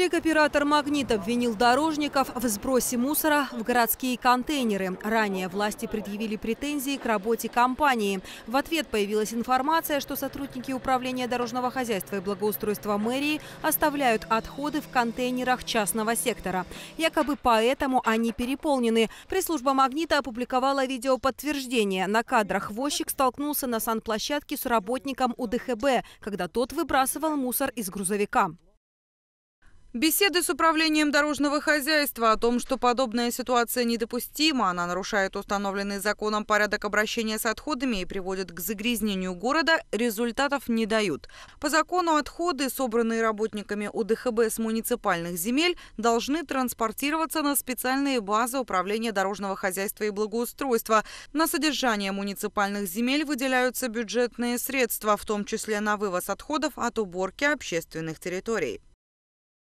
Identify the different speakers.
Speaker 1: Рекоператор «Магнит» обвинил дорожников в сбросе мусора в городские контейнеры. Ранее власти предъявили претензии к работе компании. В ответ появилась информация, что сотрудники Управления дорожного хозяйства и благоустройства мэрии оставляют отходы в контейнерах частного сектора. Якобы поэтому они переполнены. Пресс-служба «Магнита» опубликовала видео подтверждение. На кадрах возчик столкнулся на санплощадке с работником УДХБ, когда тот выбрасывал мусор из грузовика.
Speaker 2: Беседы с управлением дорожного хозяйства о том, что подобная ситуация недопустима, она нарушает установленный законом порядок обращения с отходами и приводит к загрязнению города, результатов не дают. По закону отходы, собранные работниками УДХБ с муниципальных земель, должны транспортироваться на специальные базы управления дорожного хозяйства и благоустройства. На содержание муниципальных земель выделяются бюджетные средства, в том числе на вывоз отходов от уборки общественных территорий.